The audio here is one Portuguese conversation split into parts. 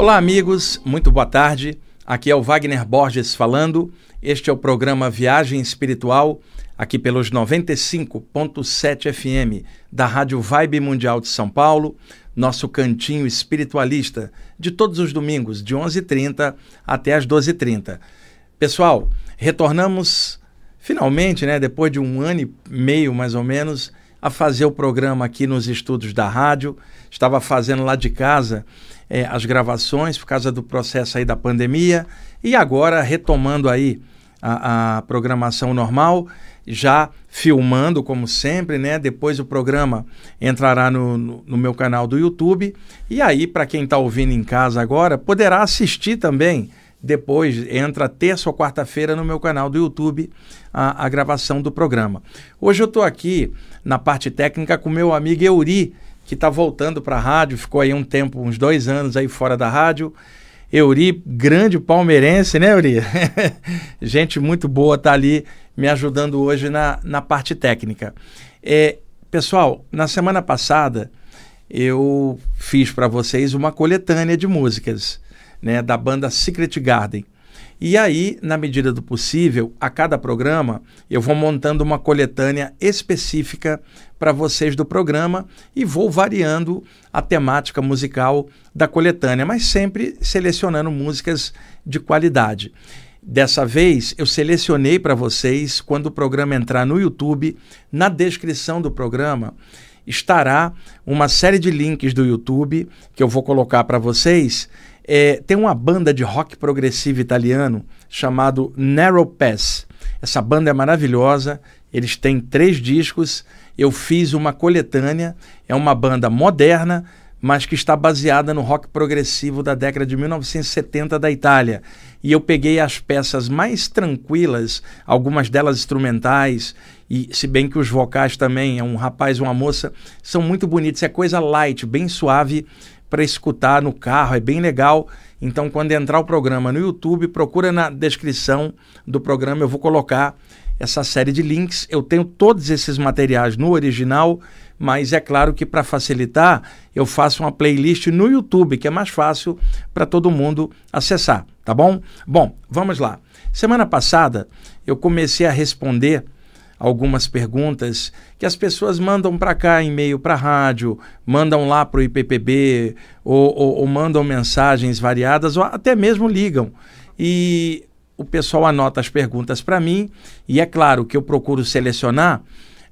Olá, amigos, muito boa tarde. Aqui é o Wagner Borges falando. Este é o programa Viagem Espiritual, aqui pelos 95.7 FM da Rádio Vibe Mundial de São Paulo, nosso cantinho espiritualista, de todos os domingos, de 11h30 até as 12h30. Pessoal, retornamos finalmente, né, depois de um ano e meio mais ou menos, a fazer o programa aqui nos estudos da rádio. Estava fazendo lá de casa é, as gravações por causa do processo aí da pandemia e agora retomando aí a, a programação normal, já filmando como sempre, né? Depois o programa entrará no, no, no meu canal do YouTube e aí para quem está ouvindo em casa agora poderá assistir também depois entra terça ou quarta-feira no meu canal do YouTube a, a gravação do programa. Hoje eu estou aqui na parte técnica com meu amigo Euri, que está voltando para a rádio, ficou aí um tempo, uns dois anos aí fora da rádio. Euri, grande palmeirense, né, Euri? Gente muito boa tá ali me ajudando hoje na, na parte técnica. É, pessoal, na semana passada eu fiz para vocês uma coletânea de músicas né, da banda Secret Garden. E aí, na medida do possível, a cada programa, eu vou montando uma coletânea específica para vocês do programa e vou variando a temática musical da coletânea, mas sempre selecionando músicas de qualidade. Dessa vez eu selecionei para vocês, quando o programa entrar no YouTube, na descrição do programa estará uma série de links do YouTube que eu vou colocar para vocês é, tem uma banda de rock progressivo italiano chamado Narrow Pass. Essa banda é maravilhosa, eles têm três discos. Eu fiz uma coletânea, é uma banda moderna, mas que está baseada no rock progressivo da década de 1970 da Itália. E eu peguei as peças mais tranquilas, algumas delas instrumentais, e se bem que os vocais também, é um rapaz, uma moça, são muito bonitos, é coisa light, bem suave, para escutar no carro, é bem legal. Então, quando entrar o programa no YouTube, procura na descrição do programa, eu vou colocar essa série de links. Eu tenho todos esses materiais no original, mas é claro que para facilitar, eu faço uma playlist no YouTube, que é mais fácil para todo mundo acessar, tá bom? Bom, vamos lá. Semana passada eu comecei a responder algumas perguntas que as pessoas mandam para cá e-mail para rádio, mandam lá para o IPPB ou, ou, ou mandam mensagens variadas ou até mesmo ligam. E o pessoal anota as perguntas para mim e é claro que eu procuro selecionar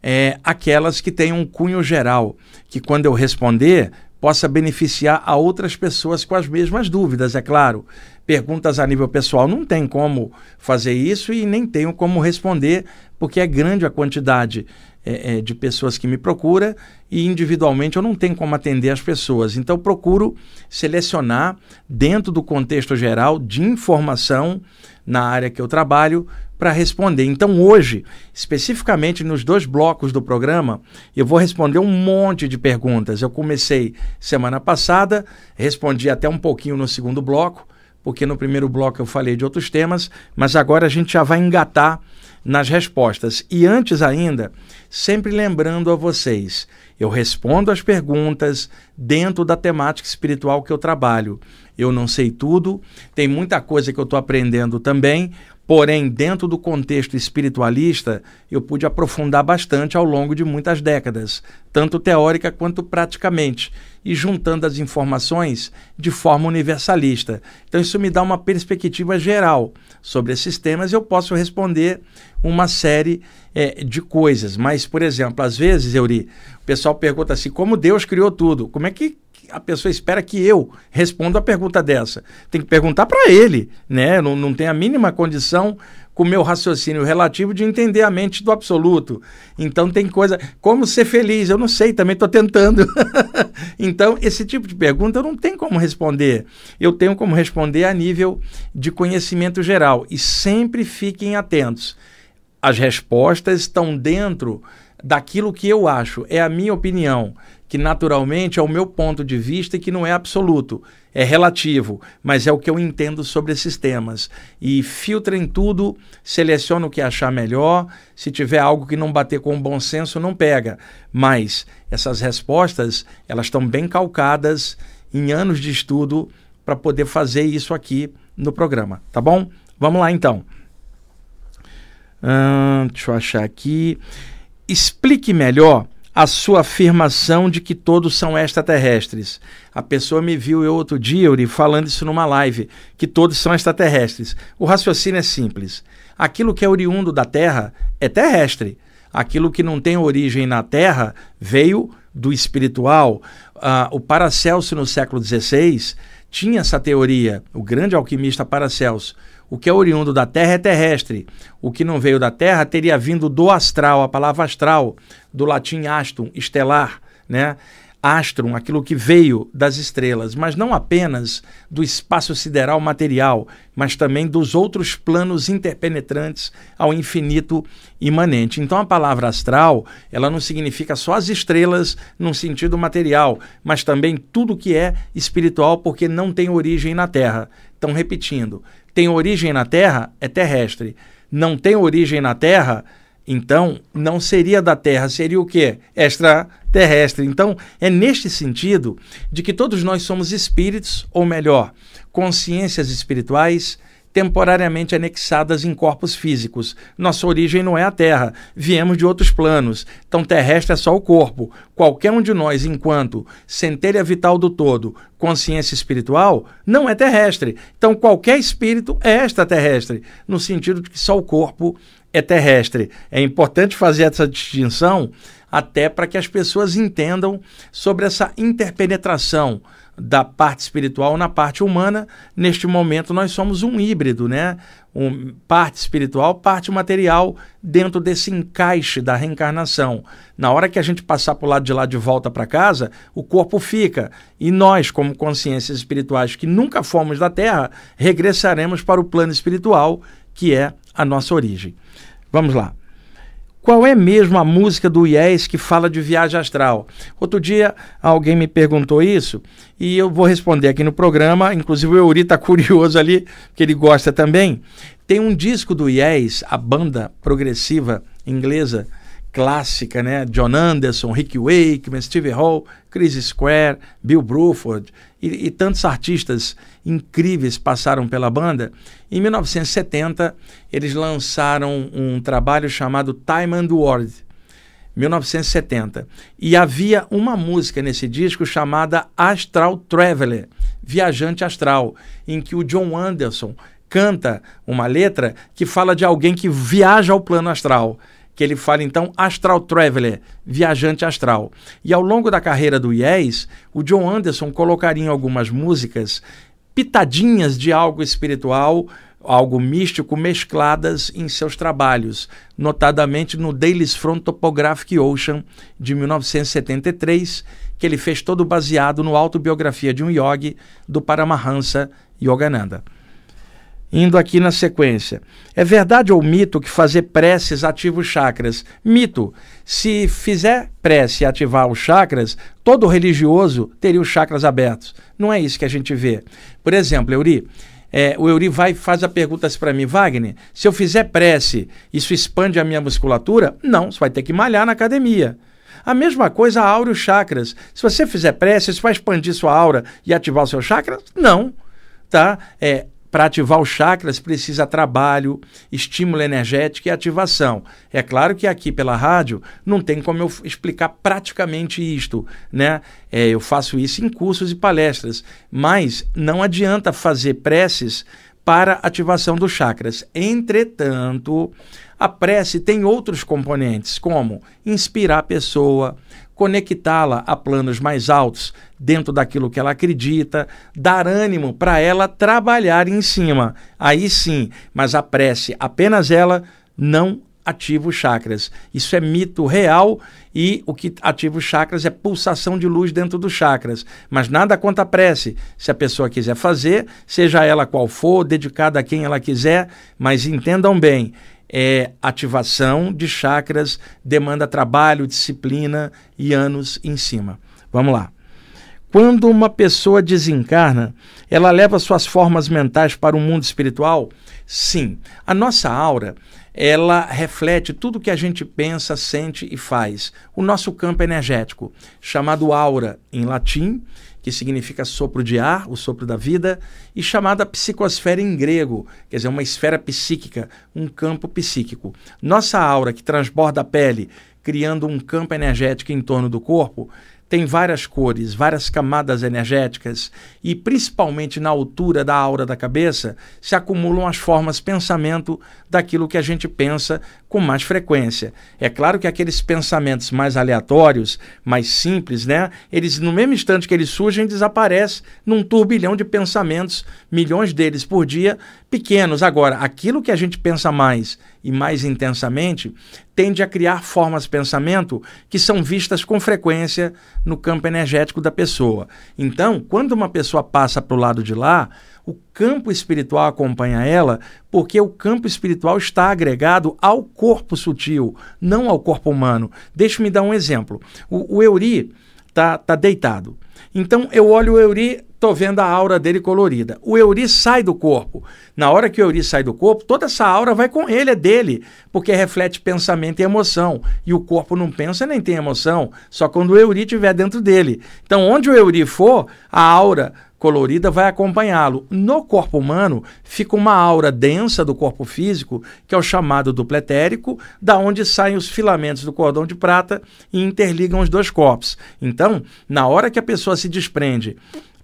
é, aquelas que têm um cunho geral, que quando eu responder possa beneficiar a outras pessoas com as mesmas dúvidas, é claro. Perguntas a nível pessoal não tem como fazer isso e nem tenho como responder, porque é grande a quantidade é, é, de pessoas que me procura e individualmente eu não tenho como atender as pessoas. Então procuro selecionar dentro do contexto geral de informação na área que eu trabalho para responder. Então, hoje, especificamente nos dois blocos do programa, eu vou responder um monte de perguntas. Eu comecei semana passada, respondi até um pouquinho no segundo bloco, porque no primeiro bloco eu falei de outros temas, mas agora a gente já vai engatar nas respostas. E antes ainda, sempre lembrando a vocês, eu respondo as perguntas dentro da temática espiritual que eu trabalho. Eu não sei tudo, tem muita coisa que eu estou aprendendo também, Porém, dentro do contexto espiritualista, eu pude aprofundar bastante ao longo de muitas décadas, tanto teórica quanto praticamente, e juntando as informações de forma universalista. Então, isso me dá uma perspectiva geral sobre esses temas. Eu posso responder uma série é, de coisas, mas, por exemplo, às vezes, Euri, o pessoal pergunta assim: como Deus criou tudo? Como é que a pessoa espera que eu responda a pergunta dessa. Tem que perguntar para ele, né? Não, não tem a mínima condição com o meu raciocínio relativo de entender a mente do absoluto. Então tem coisa. Como ser feliz? Eu não sei, também estou tentando. então, esse tipo de pergunta eu não tenho como responder. Eu tenho como responder a nível de conhecimento geral. E sempre fiquem atentos. As respostas estão dentro daquilo que eu acho, é a minha opinião, que naturalmente é o meu ponto de vista e que não é absoluto, é relativo, mas é o que eu entendo sobre esses temas. E filtra em tudo, seleciona o que achar melhor, se tiver algo que não bater com o bom senso, não pega. Mas essas respostas, elas estão bem calcadas em anos de estudo para poder fazer isso aqui no programa, tá bom? Vamos lá então. Hum, deixa eu achar aqui explique melhor a sua afirmação de que todos são extraterrestres. A pessoa me viu eu outro dia, Uri, falando isso numa live, que todos são extraterrestres. O raciocínio é simples. Aquilo que é oriundo da Terra é terrestre. Aquilo que não tem origem na Terra veio do espiritual. Ah, o Paracelso, no século XVI, tinha essa teoria, o grande alquimista Paracelso. O que é oriundo da terra é terrestre. O que não veio da terra teria vindo do astral, a palavra astral, do latim astrum, estelar, né? astrum, aquilo que veio das estrelas, mas não apenas do espaço sideral material, mas também dos outros planos interpenetrantes ao infinito imanente. Então a palavra astral, ela não significa só as estrelas num sentido material, mas também tudo que é espiritual porque não tem origem na Terra. Então repetindo, tem origem na Terra, é terrestre. Não tem origem na Terra, então não seria da Terra, seria o quê? Extraterrestre. Então, é neste sentido de que todos nós somos espíritos, ou melhor, consciências espirituais temporariamente anexadas em corpos físicos. Nossa origem não é a Terra, viemos de outros planos. Então, terrestre é só o corpo. Qualquer um de nós, enquanto centelha vital do todo, consciência espiritual, não é terrestre. Então, qualquer espírito é extraterrestre, no sentido de que só o corpo é terrestre. É importante fazer essa distinção até para que as pessoas entendam sobre essa interpenetração da parte espiritual na parte humana. Neste momento, nós somos um híbrido, né? Um, parte espiritual, parte material, dentro desse encaixe da reencarnação. Na hora que a gente passar para o lado de lá de volta para casa, o corpo fica. E nós, como consciências espirituais que nunca fomos da Terra, regressaremos para o plano espiritual, que é a nossa origem. Vamos lá qual é mesmo a música do Yes que fala de viagem astral? Outro dia alguém me perguntou isso e eu vou responder aqui no programa. Inclusive o Euri está curioso ali, que ele gosta também. Tem um disco do Yes, a banda progressiva inglesa, clássica, né? John Anderson, Rick Wakeman, Steve Hall, Chris Square, Bill Bruford e, e, tantos artistas incríveis passaram pela banda. Em 1970, eles lançaram um trabalho chamado Time and World, 1970. E havia uma música nesse disco chamada Astral Traveler, Viajante Astral, em que o John Anderson canta uma letra que fala de alguém que viaja ao plano astral que ele fala então Astral Traveler, viajante astral. E ao longo da carreira do Yes, o John Anderson colocaria em algumas músicas pitadinhas de algo espiritual, algo místico mescladas em seus trabalhos, notadamente no Daily's Front Topographic Ocean de 1973, que ele fez todo baseado no autobiografia de um yogi do Paramahansa Yogananda. Indo aqui na sequência. É verdade ou mito que fazer preces ativa os chakras? Mito. Se fizer prece ativar os chakras, todo religioso teria os chakras abertos. Não é isso que a gente vê. Por exemplo, Euri, é, o Euri vai faz a pergunta assim para mim, Wagner, se eu fizer prece, isso expande a minha musculatura? Não, você vai ter que malhar na academia. A mesma coisa a aura e os chakras. Se você fizer prece, isso vai expandir sua aura e ativar o seu chakra? Não. Tá? É, para ativar os chakras precisa trabalho, estímulo energético e ativação. É claro que aqui pela rádio não tem como eu explicar praticamente isto, né? É, eu faço isso em cursos e palestras, mas não adianta fazer preces para ativação dos chakras. Entretanto, a prece tem outros componentes, como inspirar a pessoa, conectá-la a planos mais altos dentro daquilo que ela acredita, dar ânimo para ela trabalhar em cima. Aí sim, mas a prece, apenas ela, não ativa os chakras. Isso é mito real e o que ativa os chakras é pulsação de luz dentro dos chakras. Mas nada conta a prece. Se a pessoa quiser fazer, seja ela qual for, dedicada a quem ela quiser, mas entendam bem, é, ativação de chakras demanda trabalho, disciplina e anos em cima. Vamos lá. Quando uma pessoa desencarna, ela leva suas formas mentais para o mundo espiritual? Sim. A nossa aura, ela reflete tudo que a gente pensa, sente e faz. O nosso campo energético, chamado aura em latim, que significa sopro de ar, o sopro da vida, e chamada psicosfera em grego, quer dizer, uma esfera psíquica, um campo psíquico. Nossa aura, que transborda a pele, criando um campo energético em torno do corpo, tem várias cores, várias camadas energéticas e principalmente na altura da aura da cabeça se acumulam as formas pensamento daquilo que a gente pensa com mais frequência. É claro que aqueles pensamentos mais aleatórios, mais simples, né? Eles no mesmo instante que eles surgem desaparecem num turbilhão de pensamentos, milhões deles por dia, pequenos. Agora, aquilo que a gente pensa mais e mais intensamente, tende a criar formas de pensamento que são vistas com frequência no campo energético da pessoa. Então, quando uma pessoa passa para o lado de lá, o campo espiritual acompanha ela, porque o campo espiritual está agregado ao corpo sutil, não ao corpo humano. Deixa-me dar um exemplo. O, o Euri está tá deitado. Então, eu olho o Euri Estou vendo a aura dele colorida. O Euri sai do corpo. Na hora que o Euri sai do corpo, toda essa aura vai com ele, é dele, porque reflete pensamento e emoção. E o corpo não pensa nem tem emoção, só quando o Euri estiver dentro dele. Então, onde o Euri for, a aura colorida vai acompanhá-lo. No corpo humano, fica uma aura densa do corpo físico, que é o chamado do pletérico, da onde saem os filamentos do cordão de prata e interligam os dois corpos. Então, na hora que a pessoa se desprende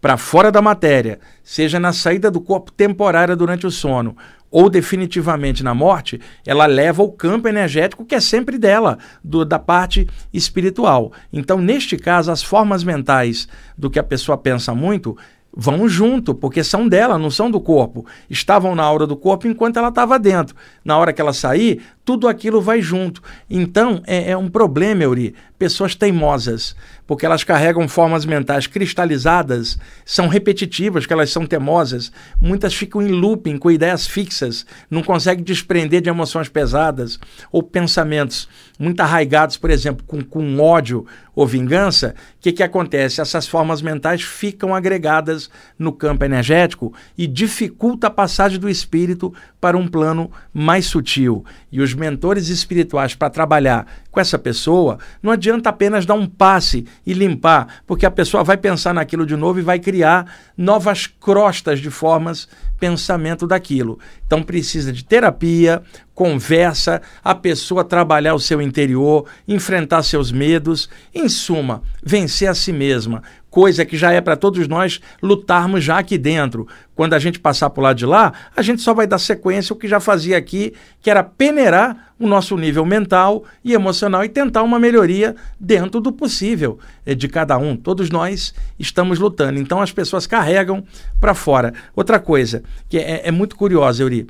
para fora da matéria, seja na saída do corpo temporária durante o sono ou definitivamente na morte, ela leva o campo energético que é sempre dela, do, da parte espiritual. Então, neste caso, as formas mentais do que a pessoa pensa muito vão junto, porque são dela, não são do corpo. Estavam na aura do corpo enquanto ela estava dentro. Na hora que ela sair, tudo aquilo vai junto. Então, é, é um problema, Euri. Pessoas teimosas porque elas carregam formas mentais cristalizadas, são repetitivas, que elas são temosas, muitas ficam em looping, com ideias fixas, não conseguem desprender de emoções pesadas ou pensamentos muito arraigados, por exemplo, com, com ódio ou vingança, o que, que acontece? Essas formas mentais ficam agregadas no campo energético e dificulta a passagem do espírito para um plano mais sutil. E os mentores espirituais, para trabalhar com essa pessoa, não adianta apenas dar um passe e limpar, porque a pessoa vai pensar naquilo de novo e vai criar novas crostas de formas pensamento daquilo. Então precisa de terapia, conversa, a pessoa trabalhar o seu interior, enfrentar seus medos, em suma, vencer a si mesma, coisa que já é para todos nós lutarmos já aqui dentro. Quando a gente passar por lá de lá, a gente só vai dar sequência o que já fazia aqui, que era peneirar o nosso nível mental e emocional e tentar uma melhoria dentro do possível eh, de cada um. Todos nós estamos lutando. Então as pessoas carregam para fora. Outra coisa que é, é muito curiosa, Euri.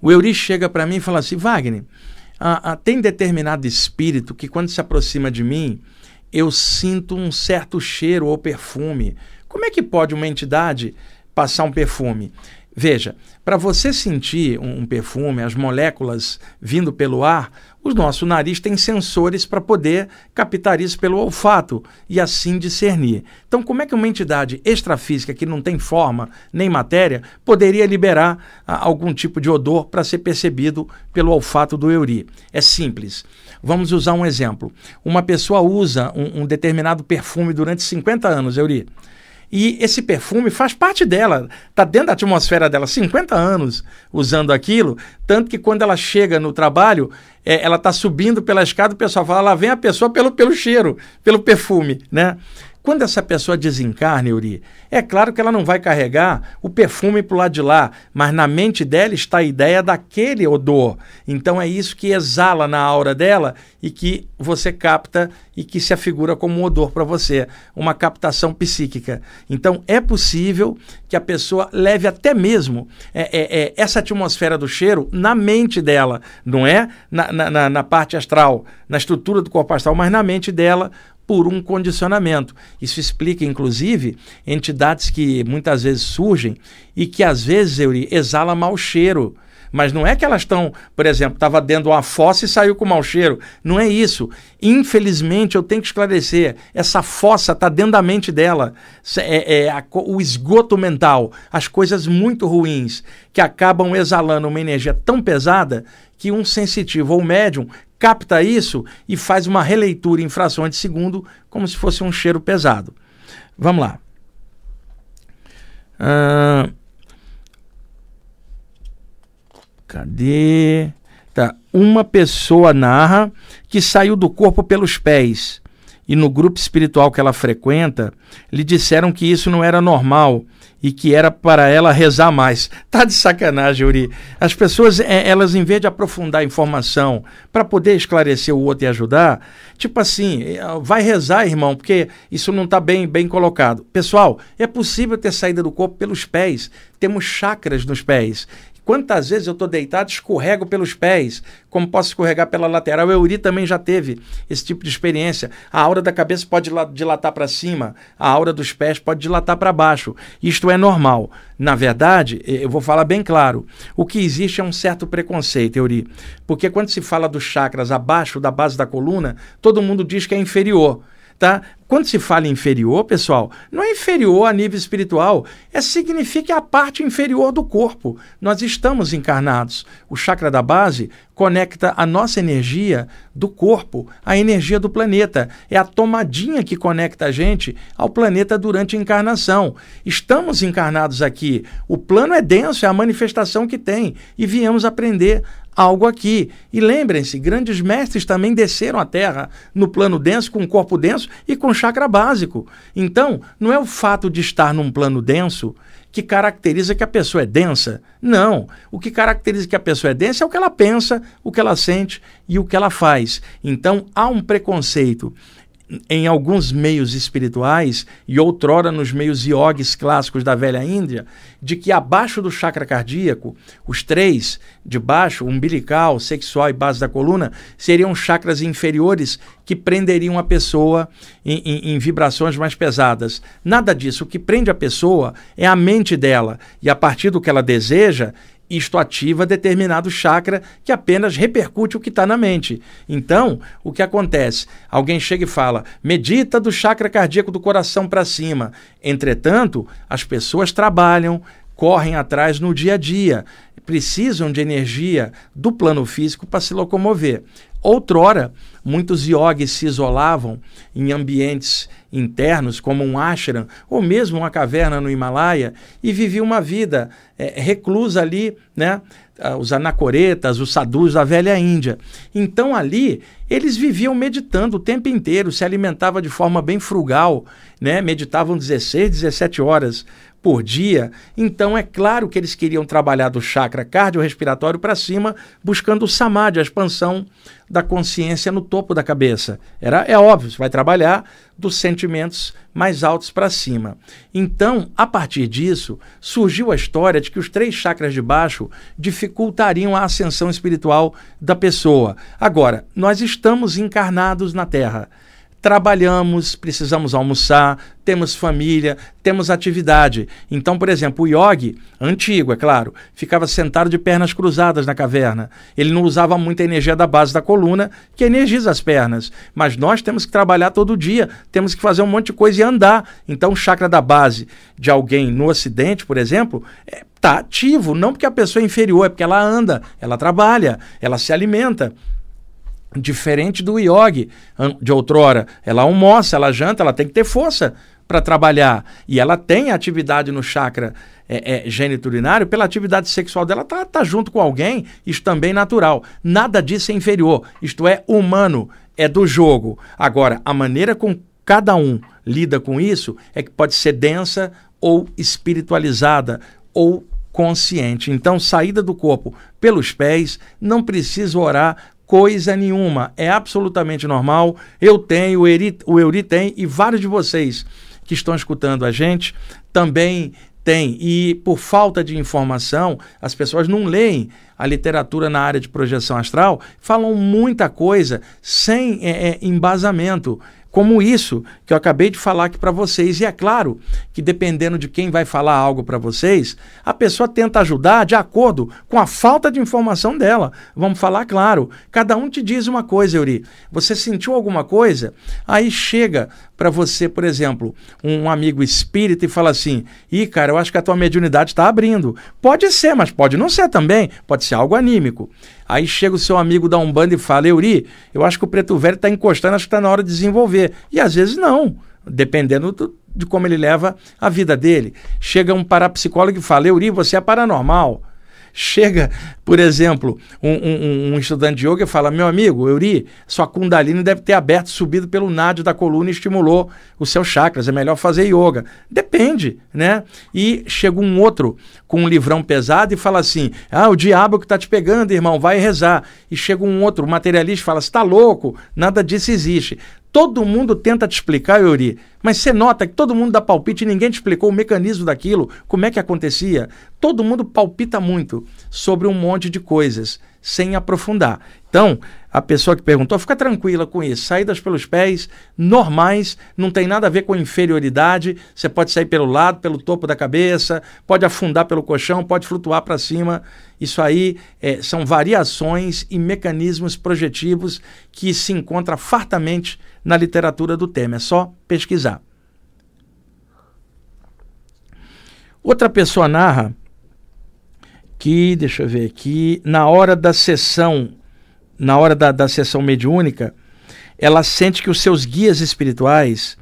O Euri chega para mim e fala assim: Wagner, ah, ah, tem determinado espírito que quando se aproxima de mim eu sinto um certo cheiro ou perfume. Como é que pode uma entidade passar um perfume? Veja, para você sentir um, perfume, as moléculas vindo pelo ar, o nosso nariz tem sensores para poder captar isso pelo olfato e assim discernir. Então, como é que uma entidade extrafísica que não tem forma nem matéria poderia liberar ah, algum tipo de odor para ser percebido pelo olfato do Euri? É simples. Vamos usar um exemplo. Uma pessoa usa um, um determinado perfume durante 50 anos, Euri. E esse perfume faz parte dela, está dentro da atmosfera dela, 50 anos usando aquilo, tanto que quando ela chega no trabalho, é, ela está subindo pela escada, o pessoal fala, lá vem a pessoa pelo, pelo cheiro, pelo perfume, né? Quando essa pessoa desencarna, Yuri, é claro que ela não vai carregar o perfume para o lado de lá, mas na mente dela está a ideia daquele odor. Então é isso que exala na aura dela e que você capta e que se afigura como um odor para você, uma captação psíquica. Então é possível que a pessoa leve até mesmo é, é, é, essa atmosfera do cheiro na mente dela, não é na, na, na parte astral, na estrutura do corpo astral, mas na mente dela por um condicionamento. Isso explica, inclusive, entidades que muitas vezes surgem e que às vezes, Euri, exala mau cheiro. Mas não é que elas estão, por exemplo, estava dentro de uma fossa e saiu com mau cheiro. Não é isso. Infelizmente, eu tenho que esclarecer: essa fossa está dentro da mente dela. É, é a, o esgoto mental, as coisas muito ruins que acabam exalando uma energia tão pesada que um sensitivo ou médium capta isso e faz uma releitura em frações de segundo, como se fosse um cheiro pesado. Vamos lá. Ah, cadê? Tá. Uma pessoa narra que saiu do corpo pelos pés e no grupo espiritual que ela frequenta, lhe disseram que isso não era normal e que era para ela rezar mais. Tá de sacanagem, Uri. As pessoas, é, elas em vez de aprofundar a informação para poder esclarecer o outro e ajudar, tipo assim, é, vai rezar, irmão, porque isso não está bem, bem colocado. Pessoal, é possível ter saída do corpo pelos pés. Temos chakras nos pés Quantas vezes eu estou deitado, escorrego pelos pés, como posso escorregar pela lateral? O Euri também já teve esse tipo de experiência. A aura da cabeça pode dilatar para cima, a aura dos pés pode dilatar para baixo. Isto é normal. Na verdade, eu vou falar bem claro: o que existe é um certo preconceito, Euri. Porque quando se fala dos chakras abaixo da base da coluna, todo mundo diz que é inferior tá? Quando se fala inferior, pessoal, não é inferior a nível espiritual, é significa a parte inferior do corpo. Nós estamos encarnados. O chakra da base conecta a nossa energia do corpo à energia do planeta. É a tomadinha que conecta a gente ao planeta durante a encarnação. Estamos encarnados aqui. O plano é denso, é a manifestação que tem e viemos aprender algo aqui. E lembrem-se, grandes mestres também desceram a Terra no plano denso, com corpo denso e com chakra básico. Então, não é o fato de estar num plano denso que caracteriza que a pessoa é densa. Não. O que caracteriza que a pessoa é densa é o que ela pensa, o que ela sente e o que ela faz. Então, há um preconceito em alguns meios espirituais e outrora nos meios iogues clássicos da velha Índia, de que abaixo do chakra cardíaco, os três de baixo, umbilical, sexual e base da coluna, seriam chakras inferiores que prenderiam a pessoa em, em, em vibrações mais pesadas. Nada disso. O que prende a pessoa é a mente dela e a partir do que ela deseja, isto ativa determinado chakra que apenas repercute o que está na mente. Então, o que acontece? Alguém chega e fala, medita do chakra cardíaco do coração para cima. Entretanto, as pessoas trabalham, correm atrás no dia a dia, precisam de energia do plano físico para se locomover. Outrora, muitos iogues se isolavam em ambientes internos, como um ashram ou mesmo uma caverna no Himalaia, e viviam uma vida é, reclusa ali, né? Ah, os anacoretas, os sadhus da velha Índia. Então ali eles viviam meditando o tempo inteiro, se alimentava de forma bem frugal, né? meditavam 16, 17 horas por dia, então é claro que eles queriam trabalhar do chakra cardiorrespiratório para cima, buscando o samadhi, a expansão da consciência no topo da cabeça. Era é óbvio, você vai trabalhar dos sentimentos mais altos para cima. Então, a partir disso, surgiu a história de que os três chakras de baixo dificultariam a ascensão espiritual da pessoa. Agora, nós estamos encarnados na Terra trabalhamos, precisamos almoçar, temos família, temos atividade. Então, por exemplo, o yogi, antigo, é claro, ficava sentado de pernas cruzadas na caverna. Ele não usava muita energia da base da coluna, que energiza as pernas. Mas nós temos que trabalhar todo dia, temos que fazer um monte de coisa e andar. Então, o chakra da base de alguém no Ocidente, por exemplo, é está ativo, não porque a pessoa é inferior, é porque ela anda, ela trabalha, ela se alimenta. Diferente do yogi de outrora. Ela almoça, ela janta, ela tem que ter força para trabalhar. E ela tem atividade no chakra é, é, geniturinário pela atividade sexual dela, tá, tá junto com alguém, isso também é natural. Nada disso é inferior, isto é humano, é do jogo. Agora, a maneira com cada um lida com isso é que pode ser densa ou espiritualizada ou consciente. Então, saída do corpo pelos pés, não precisa orar coisa nenhuma. É absolutamente normal. Eu tenho, o Eri, o Euri tem e vários de vocês que estão escutando a gente também tem. E por falta de informação, as pessoas não leem a literatura na área de projeção astral, falam muita coisa sem é, é, embasamento como isso que eu acabei de falar aqui para vocês. E é claro que dependendo de quem vai falar algo para vocês, a pessoa tenta ajudar de acordo com a falta de informação dela. Vamos falar claro. Cada um te diz uma coisa, Euri. Você sentiu alguma coisa? Aí chega para você, por exemplo, um amigo espírita e fala assim: ih, cara, eu acho que a tua mediunidade está abrindo. Pode ser, mas pode não ser também. Pode ser algo anímico. Aí chega o seu amigo da Umbanda e fala: Euri, eu acho que o preto velho está encostando, acho que está na hora de desenvolver. E às vezes não, dependendo do, de como ele leva a vida dele. Chega um parapsicólogo e fala: Euri, você é paranormal. Chega, por exemplo, um, um, um estudante de yoga e fala: Meu amigo, Euri, sua Kundalini deve ter aberto, subido pelo nádio da coluna e estimulou os seus chakras. É melhor fazer yoga. Depende, né? E chega um outro com um livrão pesado e fala assim: Ah, o diabo que está te pegando, irmão, vai rezar. E chega um outro materialista e fala: Você está louco, nada disso existe. Todo mundo tenta te explicar, Yuri, mas você nota que todo mundo dá palpite e ninguém te explicou o mecanismo daquilo, como é que acontecia. Todo mundo palpita muito sobre um monte de coisas sem aprofundar. Então, a pessoa que perguntou, fica tranquila com isso. Saídas pelos pés normais, não tem nada a ver com inferioridade. Você pode sair pelo lado, pelo topo da cabeça, pode afundar pelo colchão, pode flutuar para cima. Isso aí é, são variações e mecanismos projetivos que se encontra fartamente na literatura do tema. É só pesquisar. Outra pessoa narra que, deixa eu ver aqui, na hora da sessão, na hora da, da sessão mediúnica, ela sente que os seus guias espirituais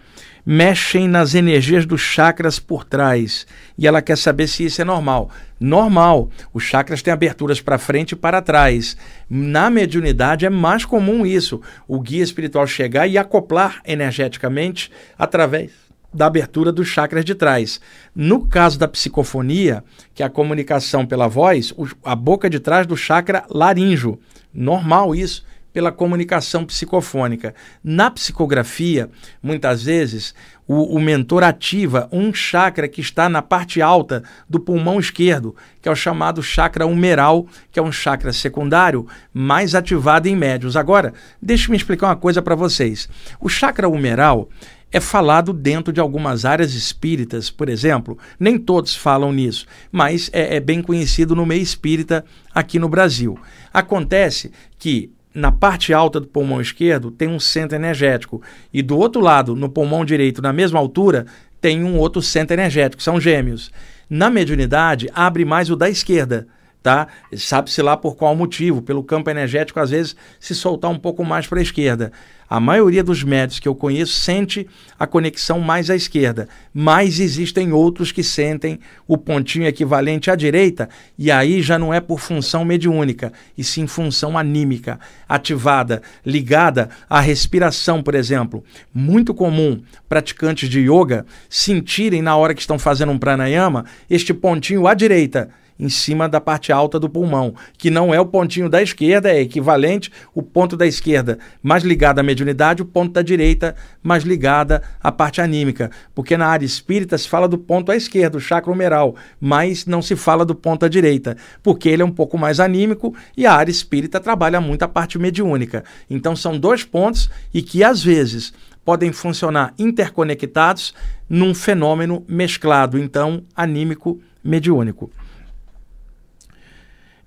mexem nas energias dos chakras por trás e ela quer saber se isso é normal. Normal, os chakras têm aberturas para frente e para trás. Na mediunidade é mais comum isso, o guia espiritual chegar e acoplar energeticamente através da abertura dos chakras de trás. No caso da psicofonia, que é a comunicação pela voz, o, a boca de trás do chakra laríngeo. Normal isso pela comunicação psicofônica. Na psicografia, muitas vezes, o, o, mentor ativa um chakra que está na parte alta do pulmão esquerdo, que é o chamado chakra humeral, que é um chakra secundário mais ativado em médios. Agora, deixe-me explicar uma coisa para vocês. O chakra humeral é falado dentro de algumas áreas espíritas, por exemplo. Nem todos falam nisso, mas é, é bem conhecido no meio espírita aqui no Brasil. Acontece que na parte alta do pulmão esquerdo tem um centro energético e do outro lado, no pulmão direito, na mesma altura, tem um outro centro energético, são gêmeos. Na mediunidade, abre mais o da esquerda tá? Sabe-se lá por qual motivo, pelo campo energético, às vezes se soltar um pouco mais para a esquerda. A maioria dos médicos que eu conheço sente a conexão mais à esquerda, mas existem outros que sentem o pontinho equivalente à direita, e aí já não é por função mediúnica, e sim função anímica, ativada, ligada à respiração, por exemplo. Muito comum praticantes de yoga sentirem na hora que estão fazendo um pranayama este pontinho à direita em cima da parte alta do pulmão, que não é o pontinho da esquerda, é equivalente o ponto da esquerda mais ligado à mediunidade, o ponto da direita mais ligada à parte anímica, porque na área espírita se fala do ponto à esquerda, o chakra humeral, mas não se fala do ponto à direita, porque ele é um pouco mais anímico e a área espírita trabalha muito a parte mediúnica. Então são dois pontos e que às vezes podem funcionar interconectados num fenômeno mesclado, então anímico mediúnico.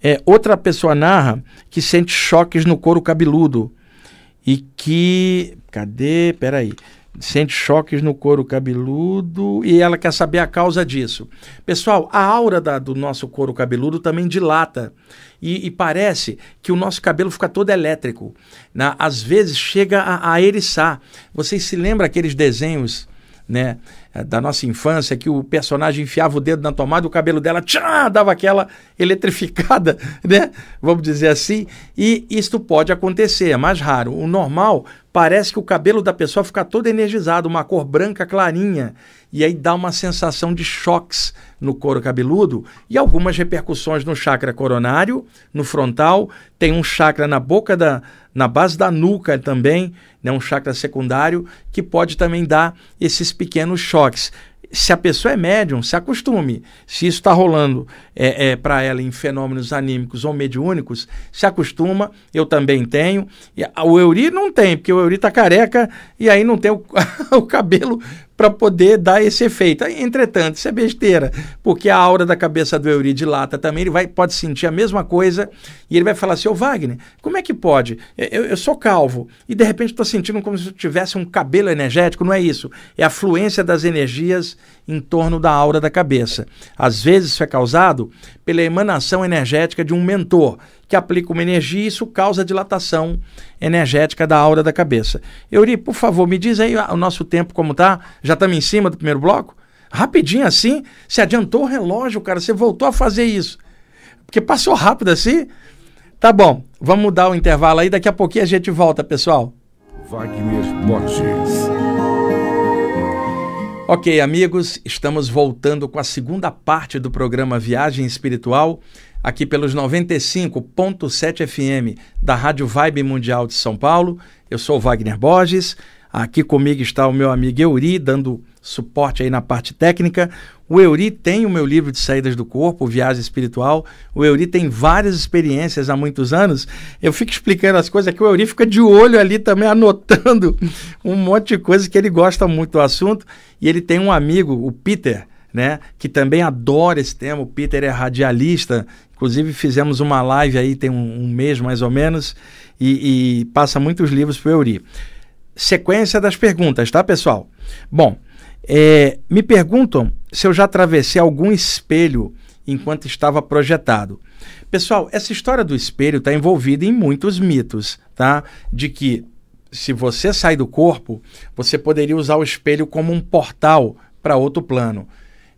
É, outra pessoa narra que sente choques no couro cabeludo e que. Cadê? Peraí. Sente choques no couro cabeludo e ela quer saber a causa disso. Pessoal, a aura da, do nosso couro cabeludo também dilata e, e, parece que o nosso cabelo fica todo elétrico. Né? Às vezes chega a, a eriçar. Vocês se lembram aqueles desenhos né, eh, da nossa infância, que o personagem enfiava o dedo na tomada e o cabelo dela tchá, dava aquela eletrificada, né, vamos dizer assim, e isto pode acontecer, é mais raro. O normal parece que o cabelo da pessoa fica todo energizado, uma cor branca clarinha, e aí dá uma sensação de choques no couro cabeludo e algumas repercussões no chakra coronário, no frontal, tem um chakra na boca da na base da nuca também, né, um chakra secundário que pode também dar esses pequenos choques. Se a pessoa é médium, se acostume. Se isso está rolando é, é para ela em fenômenos anímicos ou mediúnicos, se acostuma. Eu também tenho. E, o Euri não tem, porque o Euri está careca e aí não tem o, o cabelo para poder dar esse efeito. Entretanto, isso é besteira, porque a aura da cabeça do Euri dilata também, ele vai, pode sentir a mesma coisa e ele vai falar assim, ô Wagner, como é que pode? É, eu, eu sou calvo e de repente estou sentindo como se eu tivesse um cabelo energético, não é isso, é a fluência das energias em torno da aura da cabeça. Às vezes isso é causado pela emanação energética de um mentor que aplica uma energia e isso causa dilatação energética da aura da cabeça. Euri, por favor, me diz aí o nosso tempo como tá? Já estamos em cima do primeiro bloco? Rapidinho assim, se adiantou o relógio, cara, você voltou a fazer isso. Porque passou rápido assim. Tá bom, vamos mudar o intervalo aí, daqui a pouquinho a gente volta, pessoal. Wagner Borges. Ok, amigos, estamos voltando com a segunda parte do programa Viagem Espiritual, aqui pelos 95.7 FM da Rádio Vibe Mundial de São Paulo. Eu sou Wagner Borges, aqui comigo está o meu amigo Euri, dando suporte aí na parte técnica. O Euri tem o meu livro de Saídas do Corpo, Viagem Espiritual. O Euri tem várias experiências há muitos anos. Eu fico explicando as coisas que o Euri fica de olho ali também, anotando um monte de coisa que ele gosta muito do assunto. E ele tem um amigo, o Peter, né, que também adora esse tema. O Peter é radialista. Inclusive fizemos uma live aí tem um, um mês mais ou menos e, e passa muitos livros para o Euri. Sequência das perguntas, tá, pessoal? Bom, é, me perguntam se eu já atravessei algum espelho enquanto estava projetado. Pessoal, essa história do espelho está envolvida em muitos mitos, tá? De que se você sai do corpo, você poderia usar o espelho como um portal para outro plano.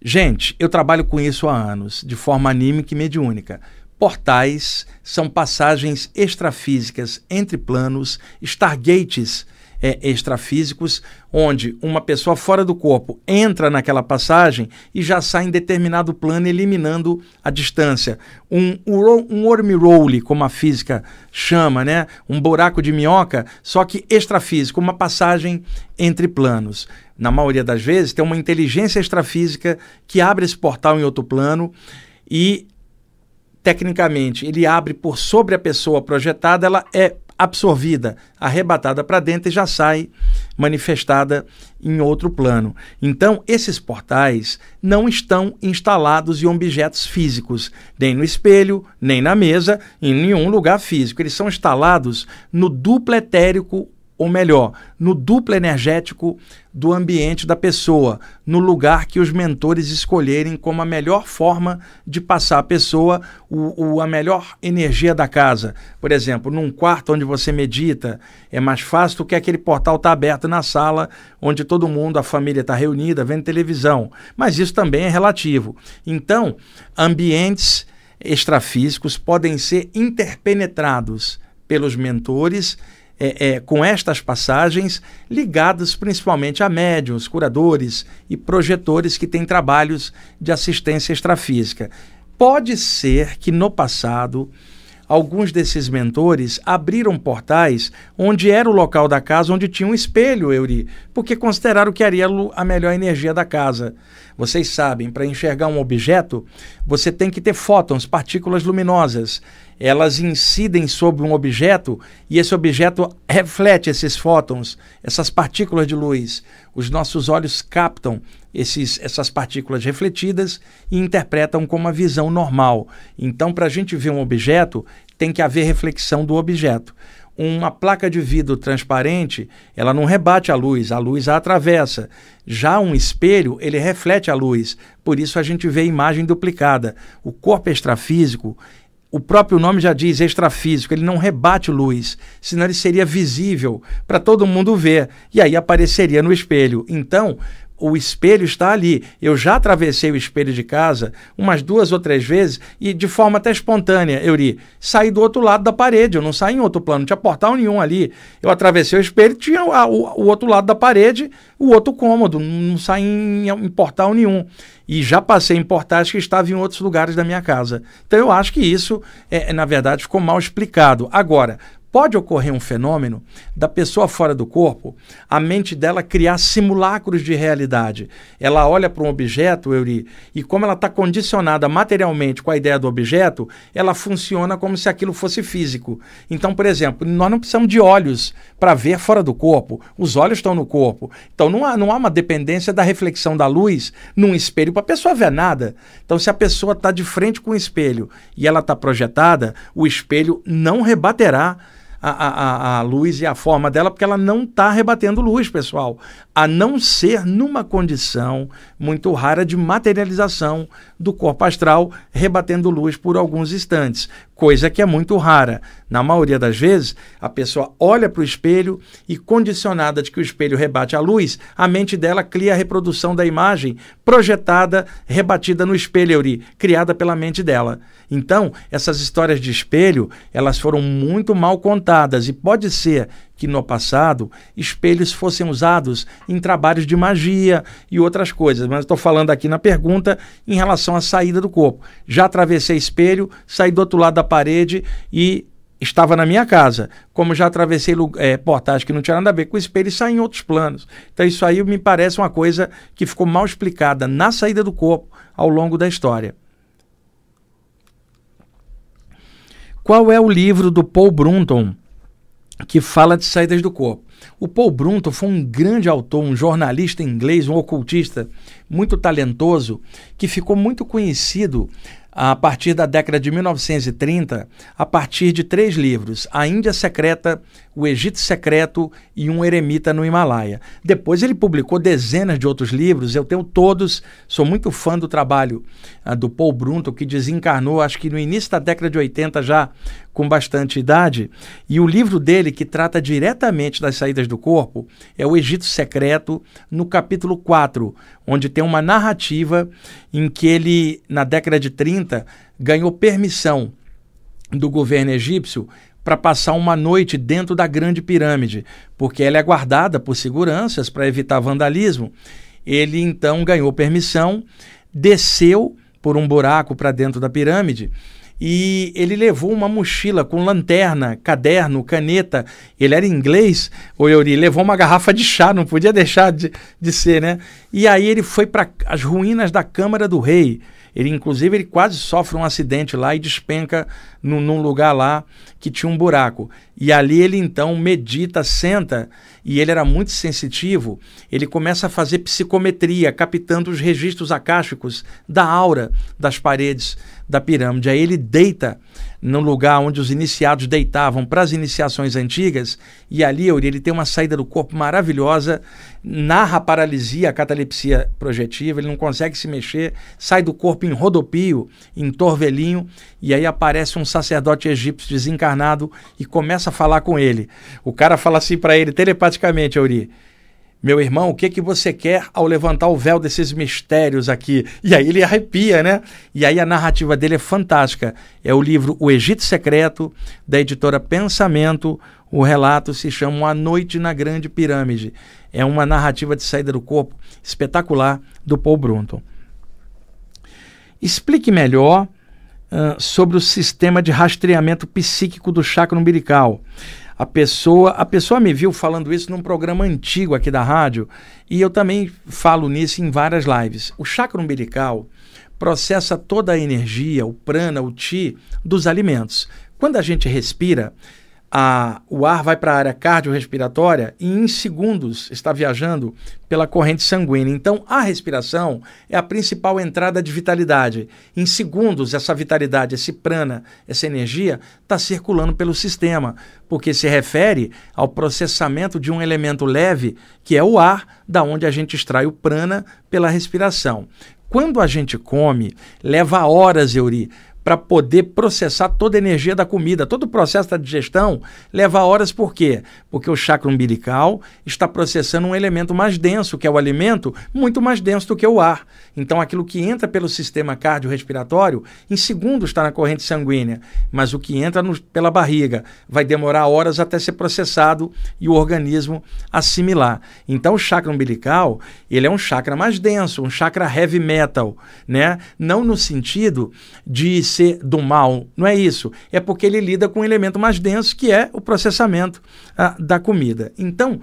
Gente, eu trabalho com isso há anos, de forma anímica e mediúnica. Portais são passagens extrafísicas entre planos, stargates é, extrafísicos, onde uma pessoa fora do corpo entra naquela passagem e já sai em determinado plano, eliminando a distância. Um, um wormhole, como a física chama, né? um buraco de minhoca, só que extrafísico, uma passagem entre planos. Na maioria das vezes, tem uma inteligência extrafísica que abre esse portal em outro plano e tecnicamente ele abre por sobre a pessoa projetada, ela é absorvida, arrebatada para dentro e já sai manifestada em outro plano. Então, esses portais não estão instalados em objetos físicos, nem no espelho, nem na mesa, em nenhum lugar físico. Eles são instalados no duplo etérico ou melhor, no duplo energético do ambiente da pessoa, no lugar que os mentores escolherem como a melhor forma de passar a pessoa o, o, a melhor energia da casa. Por exemplo, num quarto onde você medita, é mais fácil do que aquele portal estar tá aberto na sala, onde todo mundo, a família está reunida, vendo televisão. Mas isso também é relativo. Então, ambientes extrafísicos podem ser interpenetrados pelos mentores é, é, com estas passagens ligadas principalmente a médiums, curadores e projetores que têm trabalhos de assistência extrafísica. Pode ser que no passado alguns desses mentores abriram portais onde era o local da casa onde tinha um espelho, Euri, porque consideraram que era a melhor energia da casa. Vocês sabem, para enxergar um objeto, você tem que ter fótons, partículas luminosas elas incidem sobre um objeto e esse objeto reflete esses fótons, essas partículas de luz. Os nossos olhos captam esses, essas partículas refletidas e interpretam como uma visão normal. Então, para a gente ver um objeto, tem que haver reflexão do objeto. Uma placa de vidro transparente, ela não rebate a luz, a luz a atravessa. Já um espelho, ele reflete a luz, por isso a gente vê a imagem duplicada. O corpo extrafísico o próprio nome já diz extrafísico, ele não rebate luz, senão ele seria visível para todo mundo ver e aí apareceria no espelho. Então, o espelho está ali. Eu já atravessei o espelho de casa umas duas ou três vezes e de forma até espontânea, Euri. Saí do outro lado da parede, eu não saí em outro plano, não tinha portal nenhum ali. Eu atravessei o espelho, tinha o, o, o outro lado da parede, o outro cômodo, não saí em, em portal nenhum. E já passei em portais que estavam em outros lugares da minha casa. Então eu acho que isso, é, na verdade, ficou mal explicado. Agora, pode ocorrer um fenômeno da pessoa fora do corpo, a mente dela criar simulacros de realidade. Ela olha para um objeto, Eury, e como ela está condicionada materialmente com a ideia do objeto, ela funciona como se aquilo fosse físico. Então, por exemplo, nós não precisamos de olhos para ver fora do corpo. Os olhos estão no corpo. Então, não há, não há uma dependência da reflexão da luz num espelho para a pessoa ver nada. Então, se a pessoa está de frente com o espelho e ela está projetada, o espelho não rebaterá a, a, a luz e a forma dela, porque ela não está rebatendo luz, pessoal. A não ser numa condição muito rara de materialização do corpo astral, rebatendo luz por alguns instantes coisa que é muito rara. Na maioria das vezes, a pessoa olha para o espelho e, condicionada de que o espelho rebate a luz, a mente dela cria a reprodução da imagem projetada, rebatida no espelho, Euri, criada pela mente dela. Então, essas histórias de espelho, elas foram muito mal contadas e pode ser que no passado espelhos fossem usados em trabalhos de magia e outras coisas, mas estou falando aqui na pergunta em relação à saída do corpo. Já atravessei espelho, saí do outro lado da parede e estava na minha casa, como já atravessei é, portais que não tinha nada a ver com o espelho e saí em outros planos. Então isso aí me parece uma coisa que ficou mal explicada na saída do corpo ao longo da história. Qual é o livro do Paul Brunton que fala de saídas do corpo. O Paul Brunton foi um grande autor, um jornalista inglês, um ocultista muito talentoso, que ficou muito conhecido a partir da década de 1930, a partir de três livros: A Índia Secreta, O Egito Secreto e Um Eremita no Himalaia. Depois ele publicou dezenas de outros livros, eu tenho todos, sou muito fã do trabalho uh, do Paul Brunton, que desencarnou, acho que no início da década de 80 já com bastante idade, e o livro dele, que trata diretamente das saídas do corpo, é O Egito Secreto, no capítulo 4, onde tem uma narrativa em que ele, na década de 30, ganhou permissão do governo egípcio para passar uma noite dentro da Grande Pirâmide, porque ela é guardada por seguranças para evitar vandalismo. Ele então ganhou permissão, desceu por um buraco para dentro da pirâmide e ele levou uma mochila com lanterna, caderno, caneta. Ele era inglês, o Yuri, levou uma garrafa de chá, não podia deixar de, de ser, né? E aí ele foi para as ruínas da Câmara do Rei. Ele, inclusive, ele quase sofre um acidente lá e despenca num, num lugar lá que tinha um buraco. E ali ele então medita, senta, e ele era muito sensitivo. Ele começa a fazer psicometria, captando os registros acásticos da aura das paredes da pirâmide. Aí ele deita no lugar onde os iniciados deitavam para as iniciações antigas, e ali Yuri, ele tem uma saída do corpo maravilhosa, narra a paralisia, a catalepsia projetiva, ele não consegue se mexer, sai do corpo em rodopio, em torvelinho, e aí aparece um sacerdote egípcio desencarnado e começa a falar com ele. O cara fala assim para ele telepaticamente, Yuri, meu irmão, o que que você quer ao levantar o véu desses mistérios aqui? E aí ele arrepia, né? E aí a narrativa dele é fantástica. É o livro O Egito Secreto, da editora Pensamento. O relato se chama A Noite na Grande Pirâmide. É uma narrativa de saída do corpo espetacular do Paul Brunton. Explique melhor uh, sobre o sistema de rastreamento psíquico do chakra umbilical a pessoa, a pessoa me viu falando isso num programa antigo aqui da rádio, e eu também falo nisso em várias lives. O chakra umbilical processa toda a energia, o prana, o ti dos alimentos. Quando a gente respira, a, o ar vai para a área cardiorrespiratória e em segundos está viajando pela corrente sanguínea. Então, a respiração é a principal entrada de vitalidade. Em segundos, essa vitalidade, esse prana, essa energia está circulando pelo sistema, porque se refere ao processamento de um elemento leve, que é o ar, da onde a gente extrai o prana pela respiração. Quando a gente come, leva horas, Euri, para poder processar toda a energia da comida. Todo o processo da digestão leva horas, por quê? Porque o chakra umbilical está processando um elemento mais denso, que é o alimento, muito mais denso do que o ar. Então, aquilo que entra pelo sistema cardiorrespiratório, em segundos está na corrente sanguínea, mas o que entra no, pela barriga vai demorar horas até ser processado e o organismo assimilar. Então, o chakra umbilical, ele é um chakra mais denso, um chakra heavy metal, né? Não no sentido de ser do mal, não é isso. É porque ele lida com um elemento mais denso que é o processamento ah, da comida. Então,